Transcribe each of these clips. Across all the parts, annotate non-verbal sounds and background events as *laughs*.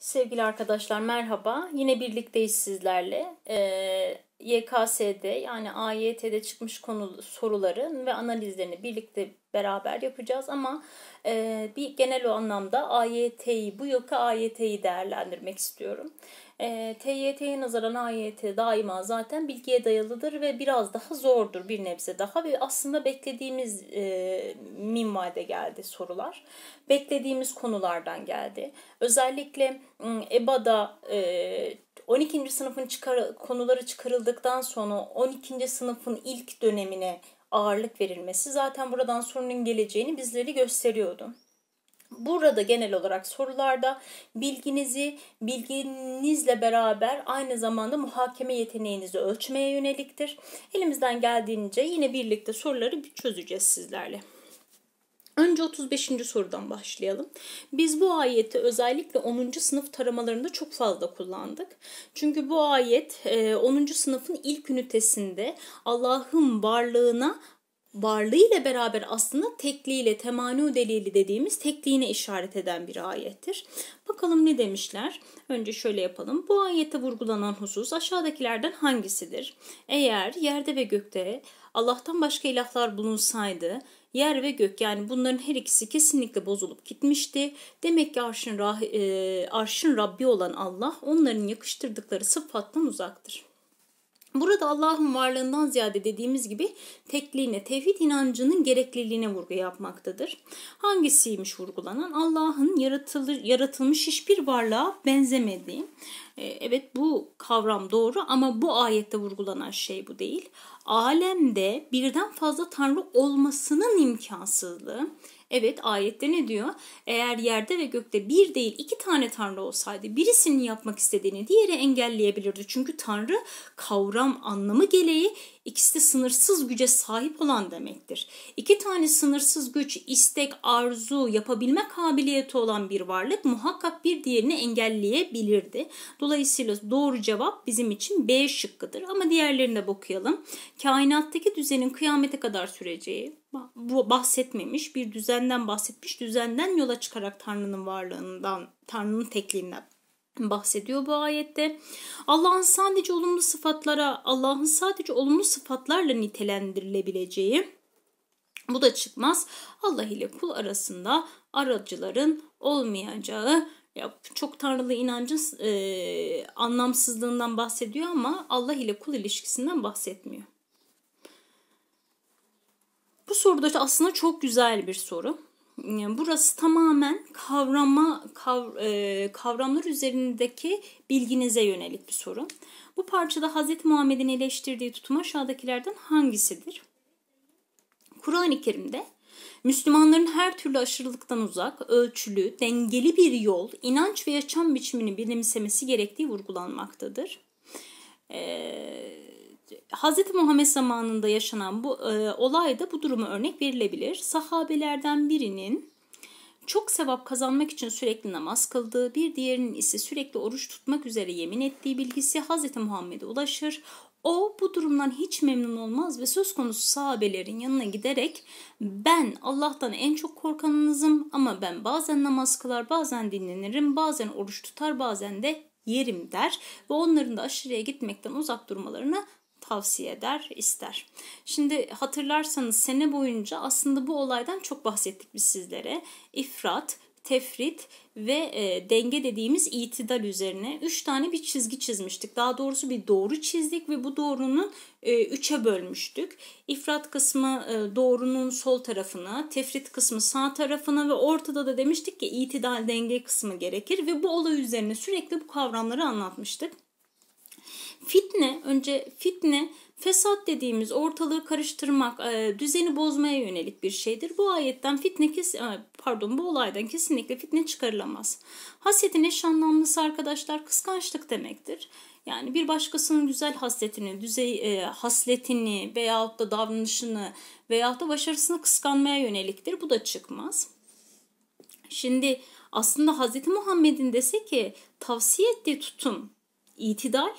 Sevgili arkadaşlar merhaba. Yine birlikteyiz sizlerle. Ee, YKS'de yani AYT'de çıkmış konu soruların ve analizlerini birlikte beraber yapacağız ama e, bir genel o anlamda AYT'yi bu yılki AYT'yi değerlendirmek istiyorum. E, ee, TYT'ye nazaran AYT daima zaten bilgiye dayalıdır ve biraz daha zordur bir nebze daha ve aslında beklediğimiz e, minvalde geldi sorular. Beklediğimiz konulardan geldi. Özellikle EBA'da e, 12. E, sınıfın çıkar, konuları çıkarıldıktan sonra 12. sınıfın ilk dönemine ağırlık verilmesi zaten buradan sorunun geleceğini bizleri gösteriyordu. Burada genel olarak sorularda bilginizi, bilginizle beraber aynı zamanda muhakeme yeteneğinizi ölçmeye yöneliktir. Elimizden geldiğince yine birlikte soruları çözeceğiz sizlerle. Önce 35. sorudan başlayalım. Biz bu ayeti özellikle 10. sınıf taramalarında çok fazla kullandık. Çünkü bu ayet 10. E, sınıfın ilk ünitesinde Allah'ın varlığına ile beraber aslında tekliyle, temanu delili dediğimiz tekliğine işaret eden bir ayettir. Bakalım ne demişler? Önce şöyle yapalım. Bu ayette vurgulanan husus aşağıdakilerden hangisidir? Eğer yerde ve gökte Allah'tan başka ilahlar bulunsaydı, yer ve gök yani bunların her ikisi kesinlikle bozulup gitmişti. Demek ki arşın, rah, e, arşın Rabbi olan Allah onların yakıştırdıkları sıfattan uzaktır. Burada Allah'ın varlığından ziyade dediğimiz gibi tekliğine, tevhid inancının gerekliliğine vurgu yapmaktadır. Hangisiymiş vurgulanan? Allah'ın yaratılır, yaratılmış hiçbir varlığa benzemediği. E, evet bu kavram doğru ama bu ayette vurgulanan şey bu değil. Alemde birden fazla tanrı olmasının imkansızlığı, Evet ayette ne diyor? Eğer yerde ve gökte bir değil iki tane Tanrı olsaydı birisinin yapmak istediğini diğeri engelleyebilirdi. Çünkü Tanrı kavram anlamı geleği ikisi de sınırsız güce sahip olan demektir. İki tane sınırsız güç, istek, arzu, yapabilme kabiliyeti olan bir varlık muhakkak bir diğerini engelleyebilirdi. Dolayısıyla doğru cevap bizim için B şıkkıdır. Ama diğerlerine de bakıyalım. Kainattaki düzenin kıyamete kadar süreceği, bu bahsetmemiş, bir düzenden bahsetmiş. Düzenden yola çıkarak Tanrı'nın varlığından, Tanrı'nın tekliğinden bahsediyor bu ayette. Allah'ın sadece olumlu sıfatlara, Allah'ın sadece olumlu sıfatlarla nitelendirilebileceği bu da çıkmaz. Allah ile kul arasında aracıların olmayacağı ya çok tanrılı inancın e, anlamsızlığından bahsediyor ama Allah ile kul ilişkisinden bahsetmiyor. Bu soruda aslında çok güzel bir soru. Burası tamamen kavrama kav, e, kavramlar üzerindeki bilginize yönelik bir soru. Bu parçada Hz. Muhammed'in eleştirdiği tutum aşağıdakilerden hangisidir? Kur'an-ı Kerim'de Müslümanların her türlü aşırılıktan uzak, ölçülü, dengeli bir yol, inanç ve yaşam biçimini benimsemesi gerektiği vurgulanmaktadır. Eee Hz. Muhammed zamanında yaşanan bu e, olayda bu duruma örnek verilebilir. Sahabelerden birinin çok sevap kazanmak için sürekli namaz kıldığı, bir diğerinin ise sürekli oruç tutmak üzere yemin ettiği bilgisi Hz. Muhammed'e ulaşır. O bu durumdan hiç memnun olmaz ve söz konusu sahabelerin yanına giderek ben Allah'tan en çok korkanınızım ama ben bazen namaz kılar, bazen dinlenirim, bazen oruç tutar, bazen de yerim der ve onların da aşırıya gitmekten uzak durmalarını tavsiye eder, ister. Şimdi hatırlarsanız sene boyunca aslında bu olaydan çok bahsettik biz sizlere. İfrat, tefrit ve e, denge dediğimiz itidal üzerine 3 tane bir çizgi çizmiştik. Daha doğrusu bir doğru çizdik ve bu doğrunun 3'e e bölmüştük. İfrat kısmı e, doğrunun sol tarafına, tefrit kısmı sağ tarafına ve ortada da demiştik ki itidal denge kısmı gerekir ve bu olay üzerine sürekli bu kavramları anlatmıştık. Fitne, önce fitne fesat dediğimiz ortalığı karıştırmak, e, düzeni bozmaya yönelik bir şeydir. Bu ayetten fitne kes e, pardon bu olaydan kesinlikle fitne çıkarılamaz. Hasetin eş anlamlısı arkadaşlar kıskançlık demektir. Yani bir başkasının güzel hasletini, düzey e, hasletini veyahut da davranışını veyahut da başarısını kıskanmaya yöneliktir. Bu da çıkmaz. Şimdi aslında Hazreti Muhammed'in dese ki tavsiye ettiği tutum itidal,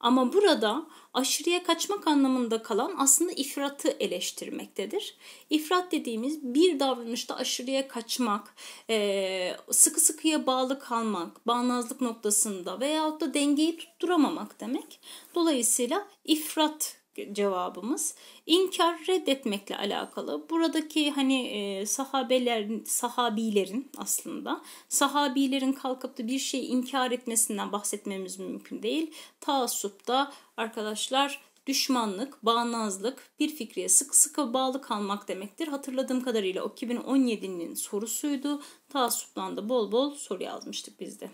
ama burada aşırıya kaçmak anlamında kalan aslında ifratı eleştirmektedir. İfrat dediğimiz bir davranışta aşırıya kaçmak, e, sıkı sıkıya bağlı kalmak, bağnazlık noktasında veyahut da dengeyi tutturamamak demek. Dolayısıyla ifrat cevabımız. inkar reddetmekle alakalı. Buradaki hani e, sahabelerin, sahabilerin aslında sahabilerin kalkıp da bir şey inkar etmesinden bahsetmemiz mümkün değil. da arkadaşlar düşmanlık, bağnazlık bir fikriye sık sıkı bağlı kalmak demektir. Hatırladığım kadarıyla o 2017'nin sorusuydu. Taassuptan da bol bol soru yazmıştık biz de.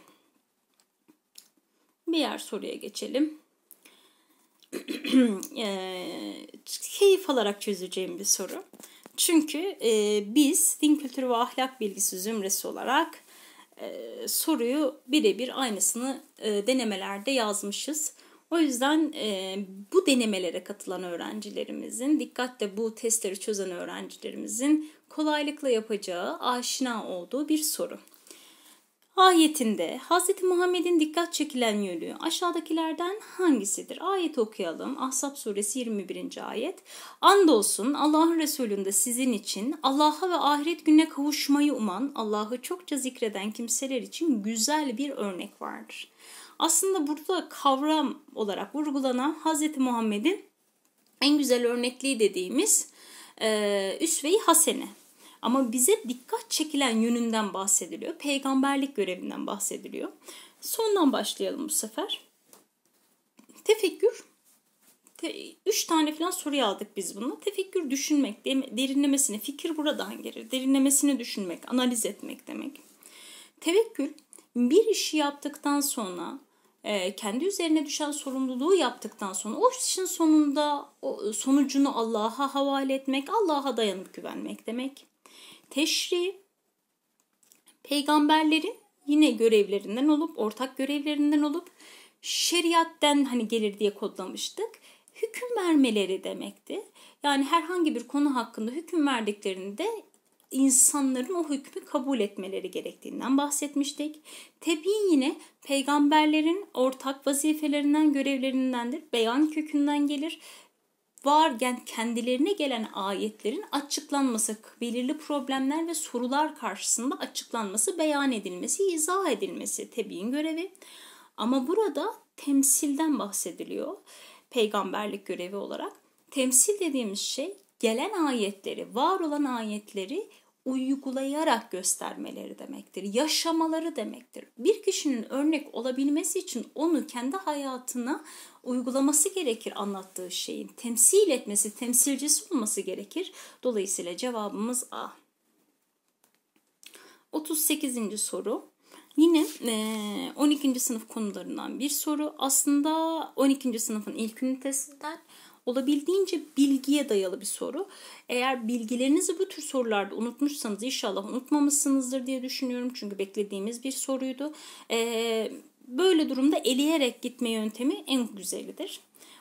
Diğer soruya geçelim. *clears throat* keyif alarak çözeceğim bir soru. Çünkü e, biz din kültürü ve ahlak bilgisi zümresi olarak e, soruyu birebir aynısını e, denemelerde yazmışız. O yüzden e, bu denemelere katılan öğrencilerimizin, dikkatle bu testleri çözen öğrencilerimizin kolaylıkla yapacağı, aşina olduğu bir soru ayetinde Hz. Muhammed'in dikkat çekilen yönü aşağıdakilerden hangisidir? Ayet okuyalım. Ahzab suresi 21. ayet. Andolsun Allah'ın Resulü'nde sizin için Allah'a ve ahiret gününe kavuşmayı uman, Allah'ı çokça zikreden kimseler için güzel bir örnek vardır. Aslında burada kavram olarak vurgulanan Hz. Muhammed'in en güzel örnekliği dediğimiz e, Üsve-i Hasene. Ama bize dikkat çekilen yönünden bahsediliyor. Peygamberlik görevinden bahsediliyor. Sondan başlayalım bu sefer. Tefekkür üç tane falan soru aldık biz bununla. Tefekkür düşünmek, derinlemesine, fikir buradan gelir. derinlemesini düşünmek, analiz etmek demek. Tevekkül bir işi yaptıktan sonra e, kendi üzerine düşen sorumluluğu yaptıktan sonra o işin sonunda o sonucunu Allah'a havale etmek, Allah'a dayanıp güvenmek demek teşri, peygamberlerin yine görevlerinden olup, ortak görevlerinden olup şeriatten hani gelir diye kodlamıştık. Hüküm vermeleri demekti. Yani herhangi bir konu hakkında hüküm verdiklerinde insanların o hükmü kabul etmeleri gerektiğinden bahsetmiştik. Tebyin yine peygamberlerin ortak vazifelerinden, görevlerindendir. Beyan kökünden gelir varken kendilerine gelen ayetlerin açıklanması, belirli problemler ve sorular karşısında açıklanması, beyan edilmesi, izah edilmesi tebiin görevi. Ama burada temsilden bahsediliyor peygamberlik görevi olarak. Temsil dediğimiz şey gelen ayetleri, var olan ayetleri uygulayarak göstermeleri demektir. Yaşamaları demektir. Bir kişinin örnek olabilmesi için onu kendi hayatına uygulaması gerekir anlattığı şeyin. Temsil etmesi, temsilcisi olması gerekir. Dolayısıyla cevabımız A. 38. soru. Yine 12. E, sınıf konularından bir soru. Aslında 12. sınıfın ilk ünitesinden olabildiğince bilgiye dayalı bir soru. Eğer bilgilerinizi bu tür sorularda unutmuşsanız inşallah unutmamışsınızdır diye düşünüyorum. Çünkü beklediğimiz bir soruydu. Ee, böyle durumda eleyerek gitme yöntemi en güzelidir.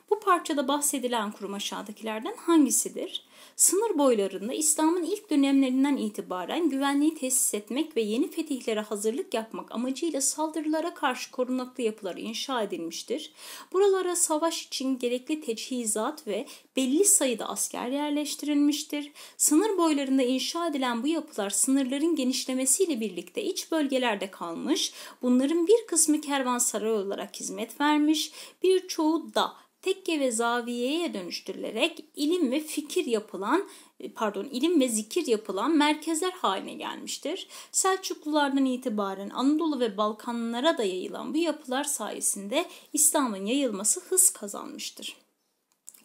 Bu parçada bahsedilen kurum aşağıdakilerden hangisidir? Sınır boylarında İslam'ın ilk dönemlerinden itibaren güvenliği tesis etmek ve yeni fetihlere hazırlık yapmak amacıyla saldırılara karşı korunaklı yapılar inşa edilmiştir. Buralara savaş için gerekli teçhizat ve belli sayıda asker yerleştirilmiştir. Sınır boylarında inşa edilen bu yapılar sınırların genişlemesiyle birlikte iç bölgelerde kalmış, bunların bir kısmı kervansaray olarak hizmet vermiş, birçoğu da tekke ve zaviyeye dönüştürülerek ilim ve fikir yapılan e, pardon ilim ve zikir yapılan merkezler haline gelmiştir. Selçuklulardan itibaren Anadolu ve Balkanlara da yayılan bu yapılar sayesinde İslam'ın yayılması hız kazanmıştır.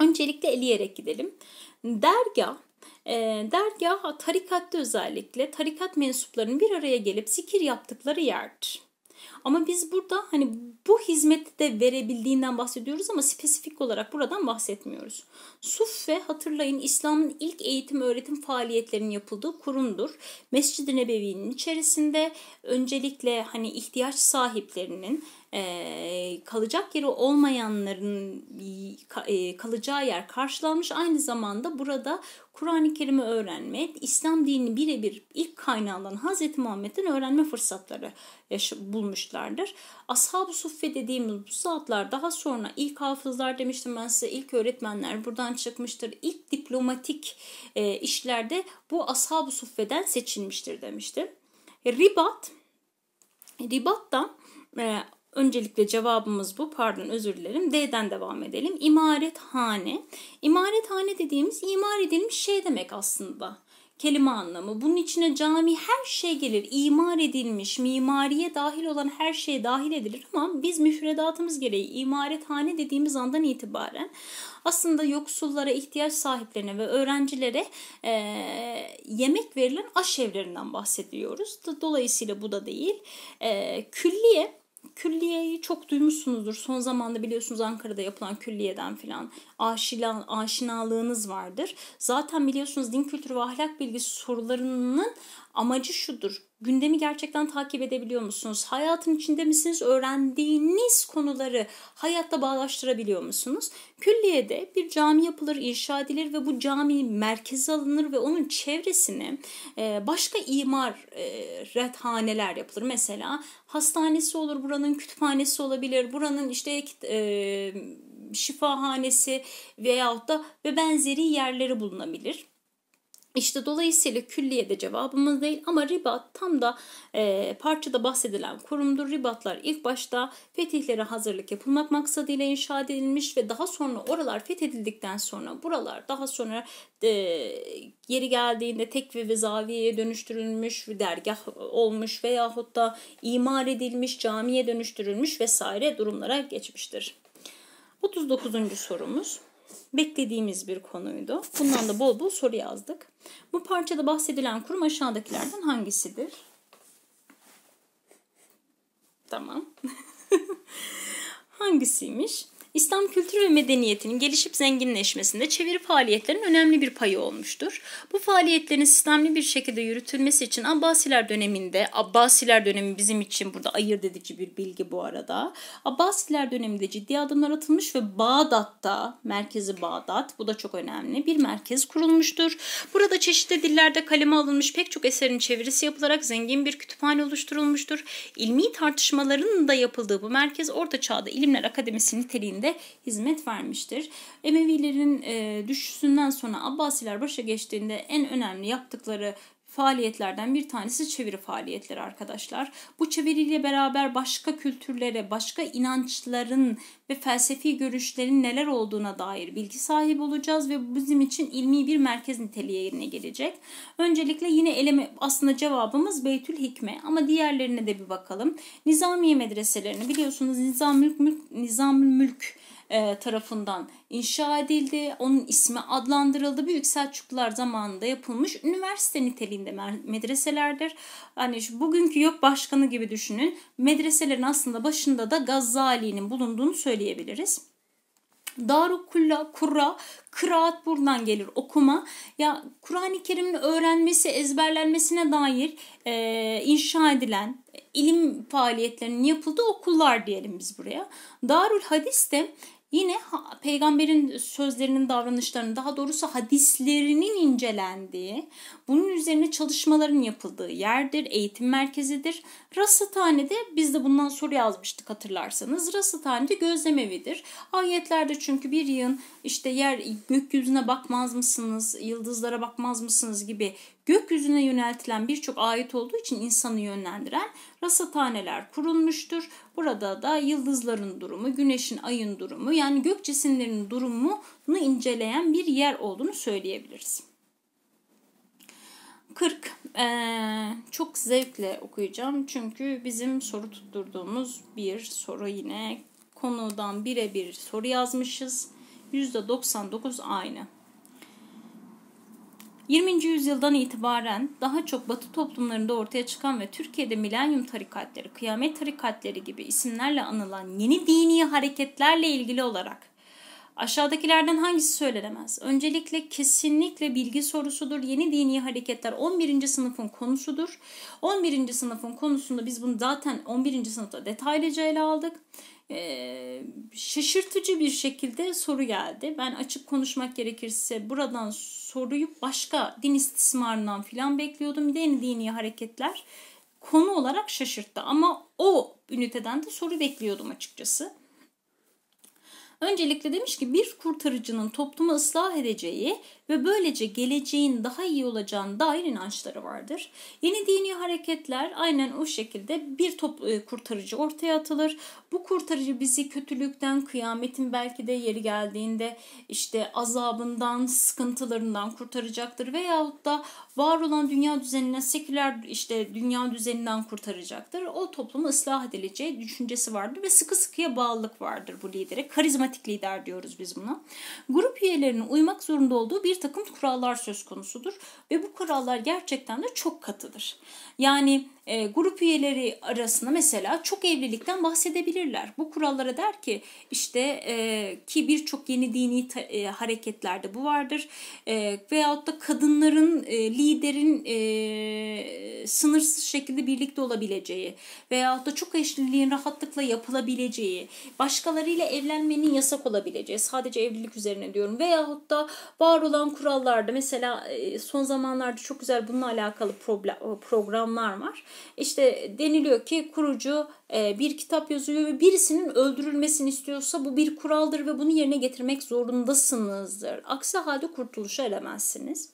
Öncelikle eleyerek gidelim. Dergah e, dergah tarikatta özellikle tarikat mensuplarının bir araya gelip zikir yaptıkları yerdir. Ama biz burada hani bu hizmeti de verebildiğinden bahsediyoruz ama spesifik olarak buradan bahsetmiyoruz. Suffe hatırlayın İslam'ın ilk eğitim öğretim faaliyetlerinin yapıldığı kurumdur. Mescid-i Nebevi'nin içerisinde öncelikle hani ihtiyaç sahiplerinin kalacak yeri olmayanların kalacağı yer karşılanmış. Aynı zamanda burada Kur'an-ı Kerim'i öğrenmek, İslam dinini birebir ilk kaynağından Hz. Muhammed'den öğrenme fırsatları bulmuşlardır. Ashab-ı Suffe dediğimiz bu saatler daha sonra ilk hafızlar demiştim ben size, ilk öğretmenler buradan çıkmıştır. İlk diplomatik e, işlerde bu Ashab-ı Suffe'den seçilmiştir demiştim. Ribat, Ribat'tan e, Öncelikle cevabımız bu. Pardon özür dilerim. D'den devam edelim. İmarethane. İmarethane dediğimiz imar edilmiş şey demek aslında kelime anlamı. Bunun içine cami her şey gelir. İmar edilmiş, mimariye dahil olan her şey dahil edilir ama biz müfredatımız gereği imarethane dediğimiz andan itibaren aslında yoksullara, ihtiyaç sahiplerine ve öğrencilere e, yemek verilen aşevlerinden bahsediyoruz. Dolayısıyla bu da değil. E, külliye külliyeyi çok duymuşsunuzdur. Son zamanda biliyorsunuz Ankara'da yapılan külliyeden filan aşina, aşinalığınız vardır. Zaten biliyorsunuz din kültürü ve ahlak bilgisi sorularının amacı şudur. Gündemi gerçekten takip edebiliyor musunuz? Hayatın içinde misiniz? Öğrendiğiniz konuları hayatta bağlaştırabiliyor musunuz? Külliyede bir cami yapılır, inşa edilir ve bu cami merkeze alınır ve onun çevresine e, başka imar e, rethaneler yapılır. Mesela hastanesi olur, buranın kütüphanesi olabilir, buranın işte e, şifahanesi veyahut da ve benzeri yerleri bulunabilir. İşte dolayısıyla külliye de cevabımız değil ama ribat tam da e, parçada bahsedilen kurumdur. Ribatlar ilk başta fetihlere hazırlık yapılmak maksadıyla inşa edilmiş ve daha sonra oralar fethedildikten sonra buralar daha sonra e, yeri geldiğinde tekvi ve zaviyeye dönüştürülmüş, dergah olmuş veyahut da imar edilmiş, camiye dönüştürülmüş vesaire durumlara geçmiştir. 39. sorumuz beklediğimiz bir konuydu. Bundan da bol bol soru yazdık. Bu parçada bahsedilen kurum aşağıdakilerden hangisidir? Tamam. *laughs* Hangisiymiş? İslam kültürü ve medeniyetinin gelişip zenginleşmesinde çeviri faaliyetlerinin önemli bir payı olmuştur. Bu faaliyetlerin sistemli bir şekilde yürütülmesi için Abbasiler döneminde, Abbasiler dönemi bizim için burada ayırt edici bir bilgi bu arada. Abbasiler döneminde ciddi adımlar atılmış ve Bağdat'ta, merkezi Bağdat, bu da çok önemli bir merkez kurulmuştur. Burada çeşitli dillerde kaleme alınmış pek çok eserin çevirisi yapılarak zengin bir kütüphane oluşturulmuştur. İlmi tartışmaların da yapıldığı bu merkez Orta Çağ'da İlimler Akademisi niteliğinde de hizmet vermiştir. Emevilerin e, düşüşünden sonra Abbasiler başa geçtiğinde en önemli yaptıkları faaliyetlerden bir tanesi çeviri faaliyetleri arkadaşlar. Bu çeviriyle beraber başka kültürlere, başka inançların ve felsefi görüşlerin neler olduğuna dair bilgi sahibi olacağız ve bu bizim için ilmi bir merkez niteliği yerine gelecek. Öncelikle yine eleme aslında cevabımız Beytül Hikme ama diğerlerine de bir bakalım. Nizamiye medreselerini biliyorsunuz Nizamül Mülk, Nizamül Mülk e, tarafından inşa edildi. Onun ismi adlandırıldı. Büyük Selçuklular zamanında yapılmış üniversite niteliğinde medreselerdir. Hani şu bugünkü yok başkanı gibi düşünün. Medreselerin aslında başında da Gazali'nin bulunduğunu söyleyebiliriz. Darukulla, kura, kıraat buradan gelir okuma. Ya Kur'an-ı Kerim'in öğrenmesi, ezberlenmesine dair e, inşa edilen ilim faaliyetlerinin yapıldığı okullar diyelim biz buraya. Darul Hadis de Yine peygamberin sözlerinin, davranışlarının daha doğrusu hadislerinin incelendiği, bunun üzerine çalışmaların yapıldığı yerdir, eğitim merkezidir. Rasathane'de biz de bundan soru yazmıştık hatırlarsanız. Rasathane'de gözlem evidir. Ayetlerde çünkü bir yığın işte yer gökyüzüne bakmaz mısınız, yıldızlara bakmaz mısınız gibi gökyüzüne yöneltilen birçok ayet olduğu için insanı yönlendiren rasathaneler kurulmuştur. Burada da yıldızların durumu, güneşin, ayın durumu yani gök cisimlerinin durumunu inceleyen bir yer olduğunu söyleyebiliriz. 40 ee, çok zevkle okuyacağım çünkü bizim soru tutturduğumuz bir soru yine konudan birebir soru yazmışız. %99 aynı. 20. yüzyıldan itibaren daha çok Batı toplumlarında ortaya çıkan ve Türkiye'de milenyum tarikatları, kıyamet tarikatları gibi isimlerle anılan yeni dini hareketlerle ilgili olarak aşağıdakilerden hangisi söylenemez? Öncelikle kesinlikle bilgi sorusudur. Yeni dini hareketler 11. sınıfın konusudur. 11. sınıfın konusunda biz bunu zaten 11. sınıfta detaylıca ele aldık e, şaşırtıcı bir şekilde soru geldi. Ben açık konuşmak gerekirse buradan soruyu başka din istismarından filan bekliyordum. Yeni dini hareketler konu olarak şaşırttı ama o üniteden de soru bekliyordum açıkçası. Öncelikle demiş ki bir kurtarıcının toplumu ıslah edeceği ve böylece geleceğin daha iyi olacağına dair inançları vardır. Yeni dini hareketler aynen o şekilde bir top e, kurtarıcı ortaya atılır. Bu kurtarıcı bizi kötülükten, kıyametin belki de yeri geldiğinde işte azabından, sıkıntılarından kurtaracaktır veyahut da var olan dünya düzenine seküler işte dünya düzeninden kurtaracaktır. O toplumu ıslah edileceği düşüncesi vardır ve sıkı sıkıya bağlılık vardır bu lidere. Karizma karizmatik lider diyoruz biz buna. Grup üyelerinin uymak zorunda olduğu bir takım kurallar söz konusudur ve bu kurallar gerçekten de çok katıdır. Yani e, grup üyeleri arasında mesela çok evlilikten bahsedebilirler. Bu kurallara der ki işte e, ki birçok yeni dini ta, e, hareketlerde bu vardır. E, veyahut da kadınların e, liderin e, sınırsız şekilde birlikte olabileceği veyahut da çok eşliliğin rahatlıkla yapılabileceği, başkalarıyla evlenmenin yasak olabileceği, sadece evlilik üzerine diyorum veyahut da var olan kurallarda mesela e, son zamanlarda çok güzel bununla alakalı problem, programlar var. İşte deniliyor ki kurucu e, bir kitap yazıyor ve birisinin öldürülmesini istiyorsa bu bir kuraldır ve bunu yerine getirmek zorundasınızdır. Aksi halde kurtuluşa eremezsiniz.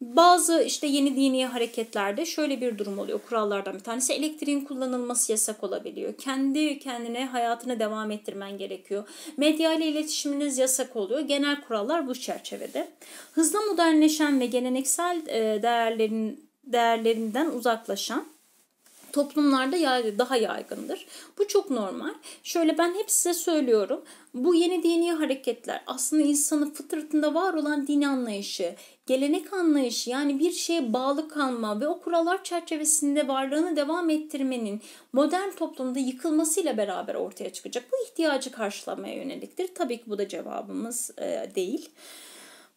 Bazı işte yeni dini hareketlerde şöyle bir durum oluyor. Kurallardan bir tanesi elektriğin kullanılması yasak olabiliyor. Kendi kendine hayatını devam ettirmen gerekiyor. Medya ile iletişiminiz yasak oluyor. Genel kurallar bu çerçevede. Hızla modernleşen ve geleneksel e, değerlerin değerlerinden uzaklaşan toplumlarda daha yaygındır. Bu çok normal. Şöyle ben hep size söylüyorum. Bu yeni dini hareketler aslında insanın fıtratında var olan din anlayışı, gelenek anlayışı yani bir şeye bağlı kalma ve o kurallar çerçevesinde varlığını devam ettirmenin modern toplumda yıkılmasıyla beraber ortaya çıkacak. Bu ihtiyacı karşılamaya yöneliktir. Tabii ki bu da cevabımız değil.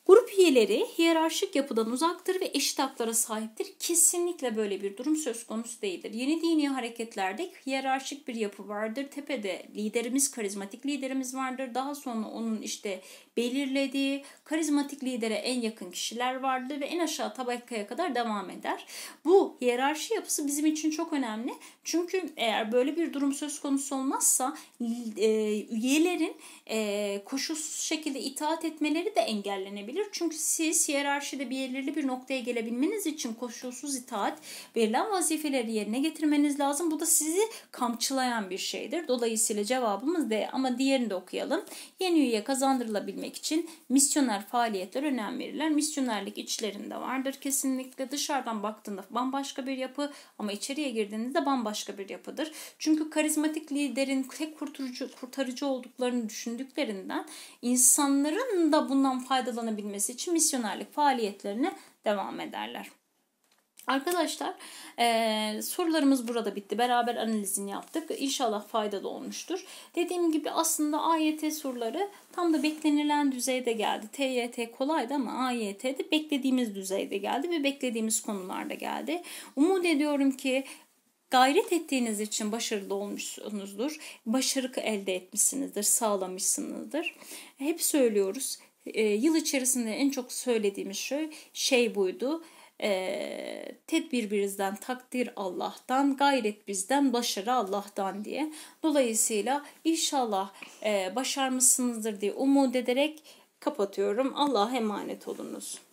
Grup üyeleri hiyerarşik yapıdan uzaktır ve eşit haklara sahiptir. Kesinlikle böyle bir durum söz konusu değildir. Yeni dini hareketlerde hiyerarşik bir yapı vardır. Tepede liderimiz, karizmatik liderimiz vardır. Daha sonra onun işte belirlediği karizmatik lidere en yakın kişiler vardır ve en aşağı tabakaya kadar devam eder. Bu hiyerarşi yapısı bizim için çok önemli. Çünkü eğer böyle bir durum söz konusu olmazsa e, üyelerin e, koşulsuz şekilde itaat etmeleri de engellenebilir olabilir. Çünkü siz hiyerarşide bir belirli bir noktaya gelebilmeniz için koşulsuz itaat verilen vazifeleri yerine getirmeniz lazım. Bu da sizi kamçılayan bir şeydir. Dolayısıyla cevabımız D ama diğerini de okuyalım. Yeni üye kazandırılabilmek için misyoner faaliyetler önem verirler. Misyonerlik içlerinde vardır kesinlikle. Dışarıdan baktığında bambaşka bir yapı ama içeriye girdiğinizde bambaşka bir yapıdır. Çünkü karizmatik liderin tek kurtarıcı, kurtarıcı olduklarını düşündüklerinden insanların da bundan faydalanabilmesi olabilmesi için misyonerlik faaliyetlerine devam ederler. Arkadaşlar e, sorularımız burada bitti. Beraber analizini yaptık. İnşallah faydalı olmuştur. Dediğim gibi aslında AYT soruları tam da beklenilen düzeyde geldi. TYT kolaydı ama de beklediğimiz düzeyde geldi ve beklediğimiz konularda geldi. Umut ediyorum ki gayret ettiğiniz için başarılı olmuşsunuzdur. Başarı elde etmişsinizdir, sağlamışsınızdır. Hep söylüyoruz. E, yıl içerisinde en çok söylediğimiz şey, şey buydu. E, tedbir birizden, takdir Allah'tan, gayret bizden, başarı Allah'tan diye. Dolayısıyla inşallah e, başarmışsınızdır diye umut ederek kapatıyorum. Allah'a emanet olunuz.